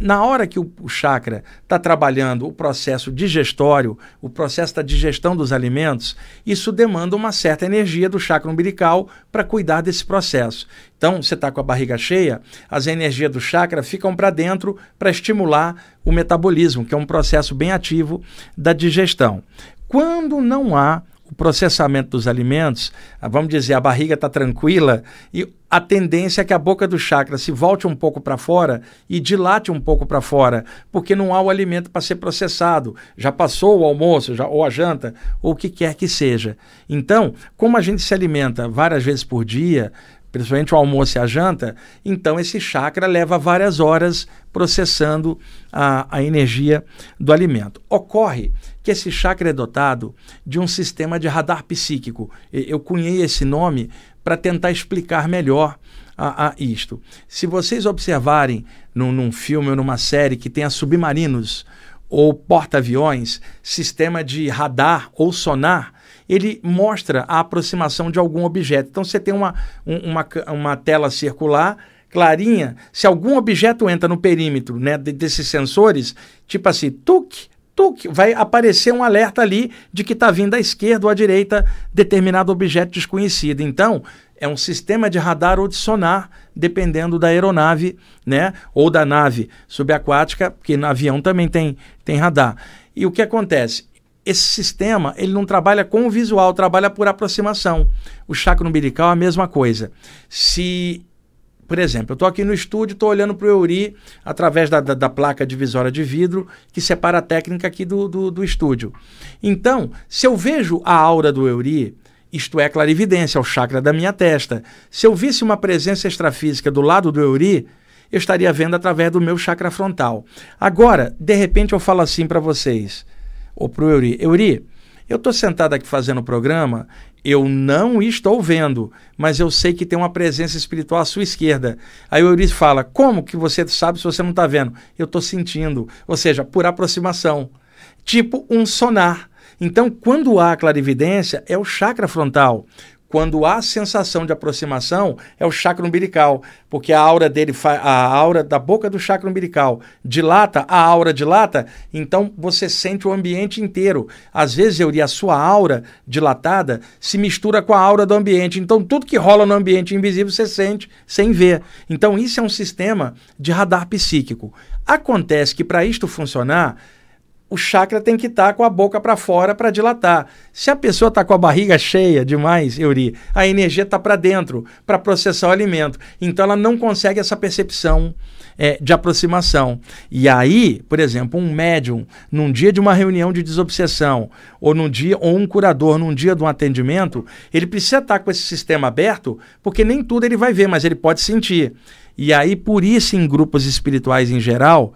na hora que o, o chakra está trabalhando o processo digestório, o processo da digestão dos alimentos, isso demanda uma certa energia do chakra umbilical para cuidar desse processo. Então, você está com a barriga cheia, as energias do chakra ficam para dentro para estimular o metabolismo, que é um processo bem ativo da digestão. Quando não há o processamento dos alimentos, ah, vamos dizer, a barriga está tranquila e a tendência é que a boca do chakra se volte um pouco para fora e dilate um pouco para fora, porque não há o alimento para ser processado. Já passou o almoço já, ou a janta, ou o que quer que seja. Então, como a gente se alimenta várias vezes por dia, principalmente o almoço e a janta, então esse chakra leva várias horas processando a, a energia do alimento. Ocorre que esse chakra é dotado de um sistema de radar psíquico. Eu cunhei esse nome para tentar explicar melhor a, a, isto. Se vocês observarem num, num filme ou numa série que tenha submarinos ou porta-aviões, sistema de radar ou sonar, ele mostra a aproximação de algum objeto. Então você tem uma, um, uma, uma tela circular clarinha, se algum objeto entra no perímetro né, desses sensores, tipo assim, tuque, tuque, vai aparecer um alerta ali de que está vindo à esquerda ou à direita determinado objeto desconhecido. Então, é um sistema de radar ou de sonar, dependendo da aeronave né, ou da nave subaquática, porque no avião também tem, tem radar. E o que acontece? esse sistema ele não trabalha com o visual, trabalha por aproximação. O chakra umbilical é a mesma coisa. Se, por exemplo, eu estou aqui no estúdio, estou olhando para o Euri através da, da, da, placa divisória de vidro que separa a técnica aqui do, do, do estúdio. Então, se eu vejo a aura do Euri, isto é clarividência, é o chakra da minha testa. Se eu visse uma presença extrafísica do lado do Euri, eu estaria vendo através do meu chakra frontal. Agora, de repente eu falo assim para vocês ou para o Euri: Euri, eu estou sentado aqui fazendo o programa, eu não estou vendo, mas eu sei que tem uma presença espiritual à sua esquerda. Aí o Euri fala: Como que você sabe se você não está vendo? Eu estou sentindo, ou seja, por aproximação, tipo um sonar. Então, quando há clarividência, é o chakra frontal quando há sensação de aproximação, é o chakra umbilical, porque a aura dele, a aura da boca do chakra umbilical dilata, a aura dilata, então você sente o ambiente inteiro. Às vezes, Euri, a sua aura dilatada se mistura com a aura do ambiente. Então, tudo que rola no ambiente invisível você sente sem ver. Então, isso é um sistema de radar psíquico. Acontece que para isto funcionar, o chakra tem que estar tá com a boca para fora para dilatar. Se a pessoa está com a barriga cheia demais, Euri, a energia está para dentro, para processar o alimento. Então ela não consegue essa percepção é, de aproximação. E aí, por exemplo, um médium, num dia de uma reunião de desobsessão, ou num dia, ou um curador, num dia de um atendimento, ele precisa estar tá com esse sistema aberto, porque nem tudo ele vai ver, mas ele pode sentir. E aí, por isso, em grupos espirituais em geral,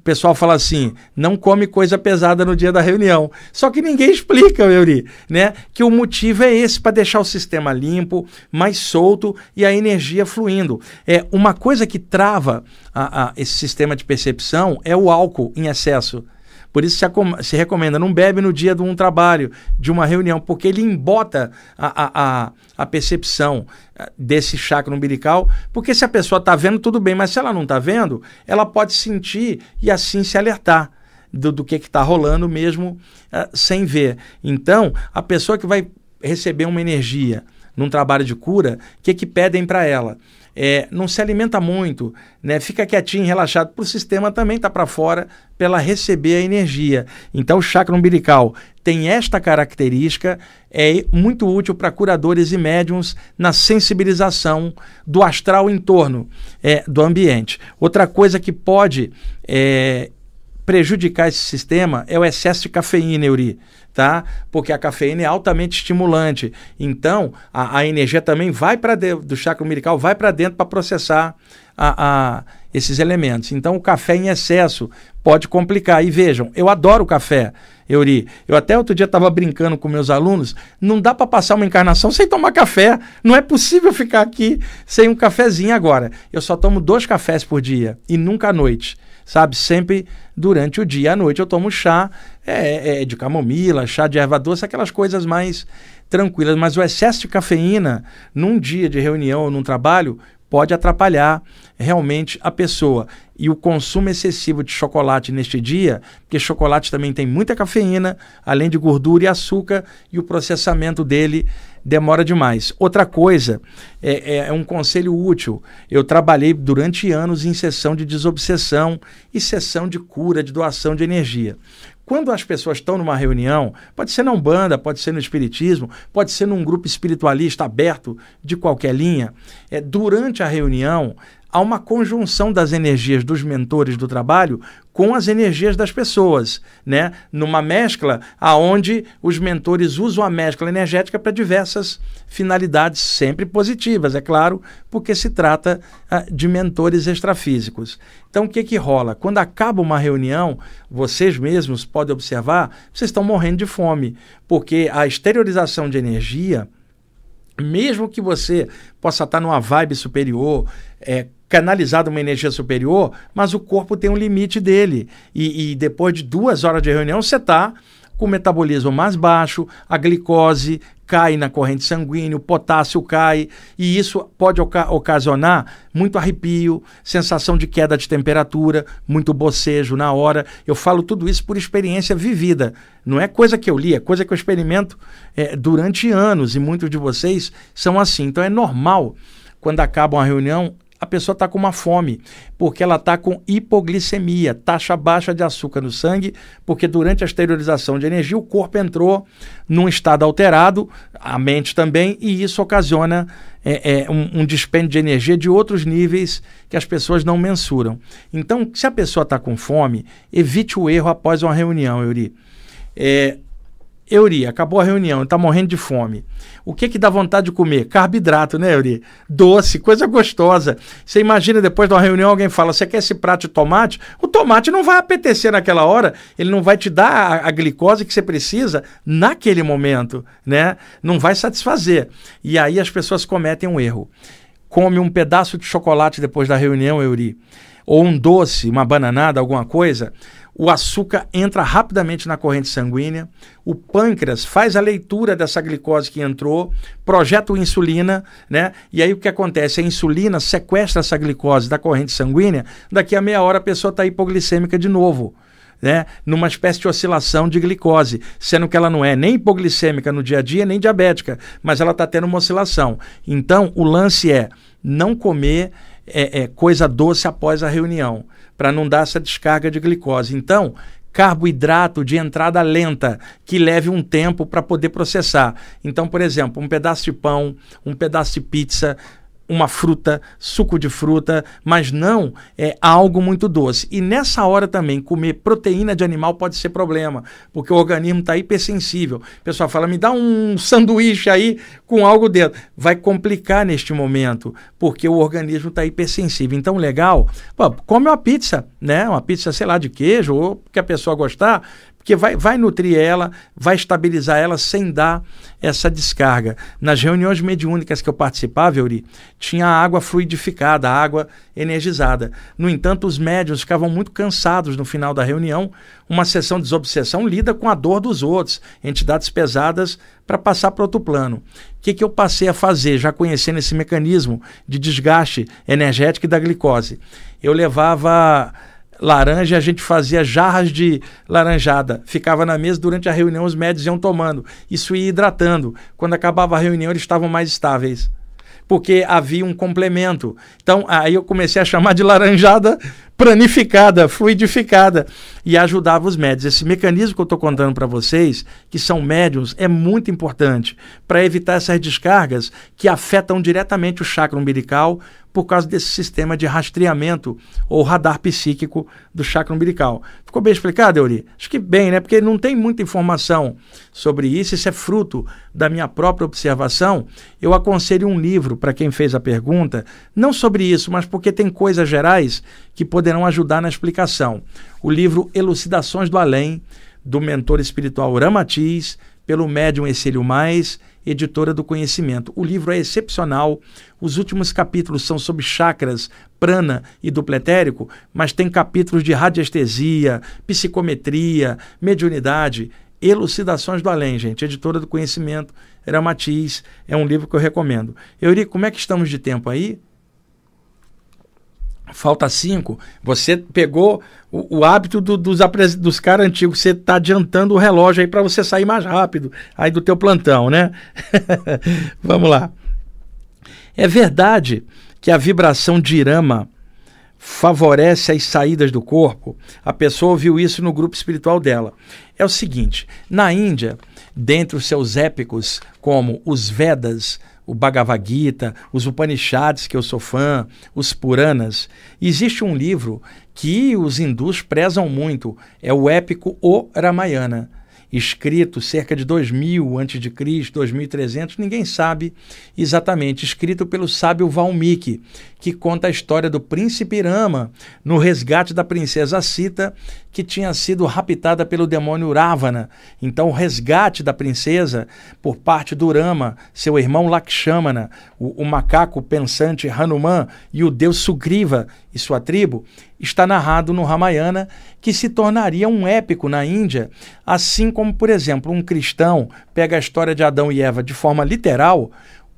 o pessoal fala assim, não come coisa pesada no dia da reunião. Só que ninguém explica, Euri, né? Que o motivo é esse, para deixar o sistema limpo, mais solto e a energia fluindo. É Uma coisa que trava a, a, esse sistema de percepção é o álcool em excesso. Por isso se, se, recomenda, não bebe no dia de um trabalho, de uma reunião, porque ele embota a, a, a percepção eh, desse chakra umbilical, porque se a pessoa está vendo, tudo bem, mas se ela não está vendo, ela pode sentir e assim se alertar. Do, do que está rolando mesmo uh, sem ver. Então, a pessoa que vai receber uma energia num trabalho de cura, o que, que pedem para ela? É, não se alimenta muito, né? fica quietinho, relaxado, para o sistema também está para fora para ela receber a energia. Então, o chakra umbilical tem esta característica, é muito útil para curadores e médiums na sensibilização do astral em torno é, do ambiente. Outra coisa que pode é, prejudicar esse sistema é o excesso de cafeína, Euri tá? Porque a cafeína é altamente estimulante. Então, a, a energia também vai para dentro do chakra umbilical, vai para dentro para processar a, a, esses elementos. Então, o café em excesso pode complicar. E vejam, eu adoro café, Euri. Eu até outro dia estava brincando com meus alunos. Não dá para passar uma encarnação sem tomar café. Não é possível ficar aqui sem um cafezinho agora. Eu só tomo dois cafés por dia e nunca à noite sabe? Sempre durante o dia, à noite eu tomo chá é, é, é de camomila, chá de erva doce, aquelas coisas mais tranquilas. Mas o excesso de cafeína num dia de reunião, ou num trabalho, pode atrapalhar realmente a pessoa. E o consumo excessivo de chocolate neste dia, porque chocolate também tem muita cafeína, além de gordura e açúcar, e o processamento dele demora demais. Outra coisa, é, é, é um conselho útil. Eu trabalhei durante anos em sessão de desobsessão e sessão de cura, de doação de energia. Quando as pessoas estão numa reunião, pode ser na Umbanda, pode ser no Espiritismo, pode ser num grupo espiritualista aberto de qualquer linha, é, durante a reunião há uma conjunção das energias dos mentores do trabalho com as energias das pessoas, né? Numa mescla aonde os mentores usam a mescla energética para diversas finalidades, sempre positivas, é claro, porque se trata uh, de mentores extrafísicos. Então, o que que rola? Quando acaba uma reunião, vocês mesmos podem observar, vocês estão morrendo de fome, porque a exteriorização de energia mesmo que você possa estar numa vibe superior, é, canalizado uma energia superior, mas o corpo tem um limite dele. E, e depois de duas horas de reunião, você está com o metabolismo mais baixo, a glicose cai na corrente sanguínea, o potássio cai, e isso pode ocasionar muito arrepio, sensação de queda de temperatura, muito bocejo na hora. Eu falo tudo isso por experiência vivida. Não é coisa que eu li, é coisa que eu experimento é, durante anos, e muitos de vocês são assim. Então é normal, quando acaba uma reunião, a pessoa está com uma fome, porque ela está com hipoglicemia, taxa baixa de açúcar no sangue, porque durante a esterilização de energia o corpo entrou num estado alterado, a mente também, e isso ocasiona é, é, um, um dispêndio de energia de outros níveis que as pessoas não mensuram. Então, se a pessoa está com fome, evite o erro após uma reunião, Yuri. É, Euri, acabou a reunião, está morrendo de fome. O que que dá vontade de comer? Carboidrato, né, Euri? Doce, coisa gostosa. Você imagina depois de uma reunião alguém fala: "Você quer esse prato de tomate?" O tomate não vai apetecer naquela hora, ele não vai te dar a, a glicose que você precisa naquele momento, né? Não vai satisfazer. E aí as pessoas cometem um erro. Come um pedaço de chocolate depois da reunião, Euri, ou um doce, uma bananada, alguma coisa o açúcar entra rapidamente na corrente sanguínea, o pâncreas faz a leitura dessa glicose que entrou, projeta a insulina, né? E aí o que acontece? A insulina sequestra essa glicose da corrente sanguínea, daqui a meia hora a pessoa está hipoglicêmica de novo. Né, numa espécie de oscilação de glicose, sendo que ela não é nem hipoglicêmica no dia a dia, nem diabética, mas ela está tendo uma oscilação. Então, o lance é não comer é, é, coisa doce após a reunião para não dar essa descarga de glicose. Então, carboidrato de entrada lenta, que leve um tempo para poder processar. Então, por exemplo, um pedaço de pão, um pedaço de pizza, uma fruta, suco de fruta, mas não é algo muito doce. E nessa hora também, comer proteína de animal pode ser problema, porque o organismo está hipersensível. O pessoal fala, me dá um sanduíche aí com algo dentro. Vai complicar neste momento, porque o organismo está hipersensível. Então, legal, pô, come uma pizza, né? Uma pizza, sei lá, de queijo, ou que a pessoa gostar, porque vai, vai nutrir ela, vai estabilizar ela sem dar essa descarga. Nas reuniões mediúnicas que eu participava, Euri, tinha água fluidificada, água energizada. No entanto, os médiuns ficavam muito cansados no final da reunião. Uma sessão de desobsessão lida com a dor dos outros, entidades pesadas, para passar para outro plano. O que, que eu passei a fazer, já conhecendo esse mecanismo de desgaste energético e da glicose? Eu levava laranja, a gente fazia jarras de laranjada. Ficava na mesa durante a reunião, os médios iam tomando. Isso ia hidratando. Quando acabava a reunião, eles estavam mais estáveis. Porque havia um complemento. Então, aí eu comecei a chamar de laranjada planificada, fluidificada. E ajudava os médios. Esse mecanismo que eu estou contando para vocês, que são médios, é muito importante para evitar essas descargas que afetam diretamente o chakra umbilical, por causa desse sistema de rastreamento ou radar psíquico do chakra umbilical. Ficou bem explicado, Euri? Acho que bem, né? Porque não tem muita informação sobre isso, isso é fruto da minha própria observação. Eu aconselho um livro para quem fez a pergunta, não sobre isso, mas porque tem coisas gerais que poderão ajudar na explicação. O livro Elucidações do Além, do mentor espiritual Ramatiz, pelo médium Exílio Mais editora do conhecimento. O livro é excepcional. Os últimos capítulos são sobre chakras, prana e dupletérico, mas tem capítulos de radiestesia, psicometria, mediunidade, elucidações do além, gente. Editora do conhecimento, era Matiz. É um livro que eu recomendo. Eurico, como é que estamos de tempo aí? falta cinco, você pegou o, o hábito do, dos, dos caras antigos, você está adiantando o relógio aí para você sair mais rápido aí do teu plantão, né? Vamos lá. É verdade que a vibração de Irama favorece as saídas do corpo? A pessoa ouviu isso no grupo espiritual dela. É o seguinte, na Índia, dentre os seus épicos, como os Vedas, o Bhagavad Gita, os Upanishads, que eu sou fã, os Puranas. Existe um livro que os hindus prezam muito, é o épico O Ramayana, escrito cerca de 2000 a.C., 2300, ninguém sabe exatamente, escrito pelo sábio Valmiki, que conta a história do príncipe Rama no resgate da princesa Sita, que tinha sido raptada pelo demônio Ravana. Então, o resgate da princesa por parte do Rama, seu irmão Lakshmana, o, o macaco pensante Hanuman e o deus Sugriva e sua tribo, está narrado no Ramayana, que se tornaria um épico na Índia, assim como, por exemplo, um cristão pega a história de Adão e Eva de forma literal,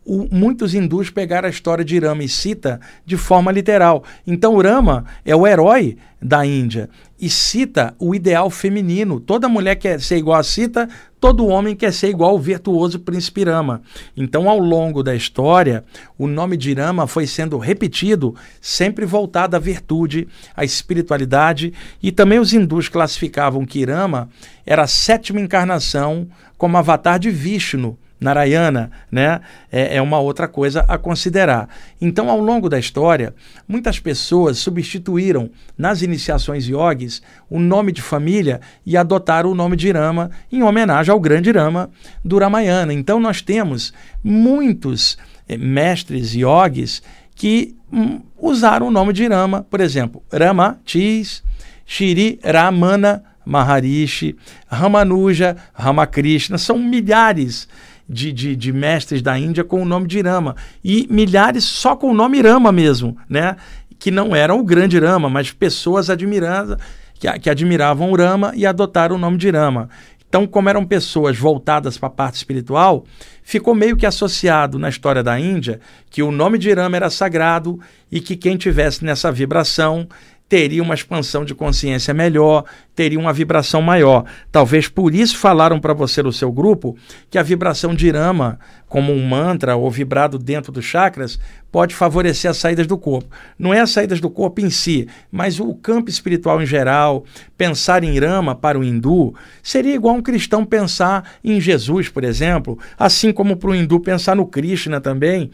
o, muitos hindus pegaram a história de Rama e Sita de forma literal. Então, Rama é o herói da Índia e Sita o ideal feminino. Toda mulher quer ser igual a Sita, todo homem quer ser igual ao virtuoso príncipe Rama. Então, ao longo da história, o nome de Rama foi sendo repetido, sempre voltado à virtude, à espiritualidade, e também os hindus classificavam que Rama era a sétima encarnação como avatar de Vishnu Narayana, né? É, é uma outra coisa a considerar. Então, ao longo da história, muitas pessoas substituíram nas iniciações yogis o nome de família e adotaram o nome de Rama em homenagem ao grande Rama do Ramayana. Então, nós temos muitos eh, mestres yogis que hum, usaram o nome de Rama, por exemplo, Rama Tis, Shri Ramana Maharishi, Ramanuja, Ramakrishna, são milhares de, de, de, mestres da Índia com o nome de Rama E milhares só com o nome Rama mesmo, né? Que não eram o grande Rama, mas pessoas admiradas, que, que admiravam o Rama e adotaram o nome de Rama. Então, como eram pessoas voltadas para a parte espiritual, ficou meio que associado na história da Índia que o nome de Rama era sagrado e que quem tivesse nessa vibração teria uma expansão de consciência melhor, teria uma vibração maior. Talvez por isso falaram para você no seu grupo que a vibração de Rama, como um mantra ou vibrado dentro dos chakras, pode favorecer as saídas do corpo. Não é as saídas do corpo em si, mas o campo espiritual em geral. Pensar em Rama para o hindu seria igual um cristão pensar em Jesus, por exemplo, assim como para o hindu pensar no Krishna também.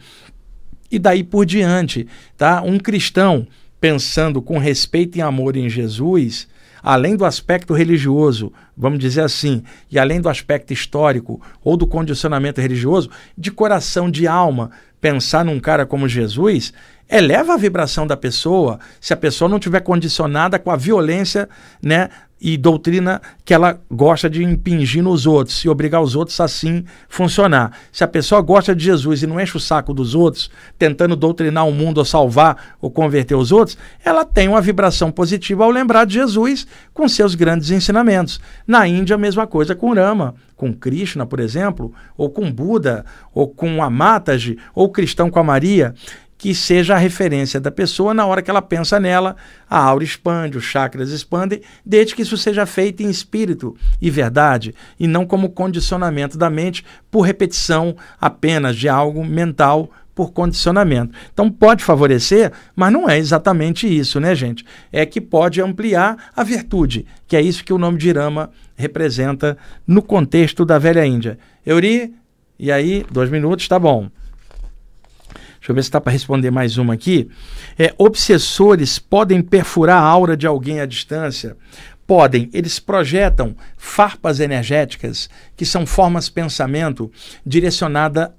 E daí por diante, tá? Um cristão pensando com respeito e amor em Jesus, além do aspecto religioso, vamos dizer assim, e além do aspecto histórico ou do condicionamento religioso, de coração, de alma, pensar num cara como Jesus eleva a vibração da pessoa se a pessoa não tiver condicionada com a violência, né? E doutrina que ela gosta de impingir nos outros e obrigar os outros a assim funcionar. Se a pessoa gosta de Jesus e não enche o saco dos outros, tentando doutrinar o mundo ou salvar ou converter os outros, ela tem uma vibração positiva ao lembrar de Jesus com seus grandes ensinamentos. Na Índia, a mesma coisa com Rama, com Krishna, por exemplo, ou com Buda, ou com Amataji, ou cristão com a Maria que seja a referência da pessoa na hora que ela pensa nela, a aura expande, os chakras expandem, desde que isso seja feito em espírito e verdade, e não como condicionamento da mente por repetição apenas de algo mental por condicionamento. Então pode favorecer, mas não é exatamente isso, né, gente? É que pode ampliar a virtude, que é isso que o nome de Rama representa no contexto da velha Índia. Euri, e aí, dois minutos, tá bom. Deixa eu ver se está para responder mais uma aqui. É, obsessores podem perfurar a aura de alguém à distância? Podem, eles projetam farpas energéticas, que são formas pensamento direcionada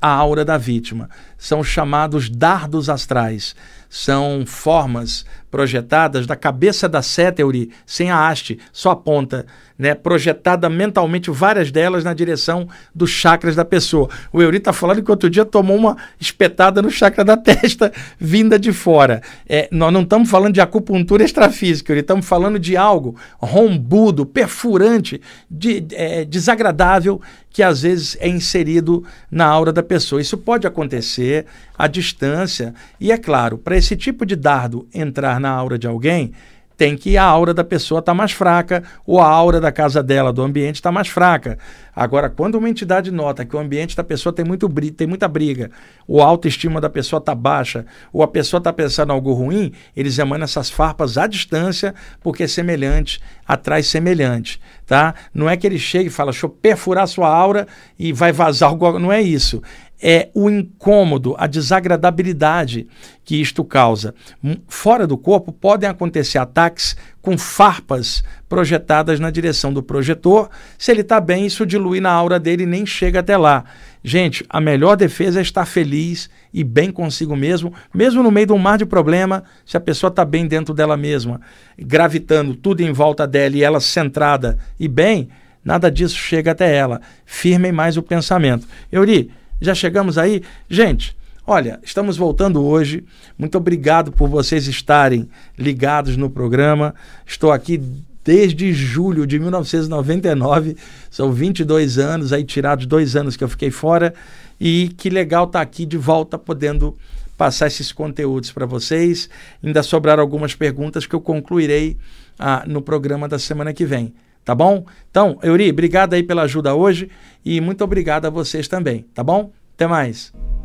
à aura da vítima. São chamados dardos astrais. São formas projetadas da cabeça da seta, eury sem a haste, só a ponta, né? projetada mentalmente várias delas na direção dos chakras da pessoa. O eury está falando que outro dia tomou uma espetada no chakra da testa, vinda de fora. É, nós não estamos falando de acupuntura extrafísica, estamos falando de algo rombudo, perfurante, de, é, desagradável, que às vezes é inserido na aura da pessoa. Isso pode acontecer à distância e, é claro, para esse tipo de dardo entrar na aura de alguém, tem que a aura da pessoa está mais fraca ou a aura da casa dela, do ambiente, está mais fraca. Agora, quando uma entidade nota que o ambiente da pessoa tem, muito, tem muita briga, ou a autoestima da pessoa está baixa, ou a pessoa está pensando algo ruim, eles emanam essas farpas à distância, porque semelhante atrai semelhante. Tá? Não é que ele chegue e fala, deixa eu perfurar sua aura e vai vazar algo. Não é isso é o incômodo, a desagradabilidade que isto causa. Hum, fora do corpo podem acontecer ataques com farpas projetadas na direção do projetor. Se ele está bem, isso dilui na aura dele e nem chega até lá. Gente, a melhor defesa é estar feliz e bem consigo mesmo, mesmo no meio de um mar de problema, se a pessoa está bem dentro dela mesma, gravitando tudo em volta dela e ela centrada e bem, nada disso chega até ela. Firmem mais o pensamento. Euri, já chegamos aí? Gente, olha, estamos voltando hoje. Muito obrigado por vocês estarem ligados no programa. Estou aqui desde julho de 1999. São 22 anos, aí tirados dois anos que eu fiquei fora. E que legal estar tá aqui de volta, podendo passar esses conteúdos para vocês. Ainda sobraram algumas perguntas que eu concluirei ah, no programa da semana que vem tá bom? Então, Euri, obrigado aí pela ajuda hoje e muito obrigado a vocês também, tá bom? Até mais.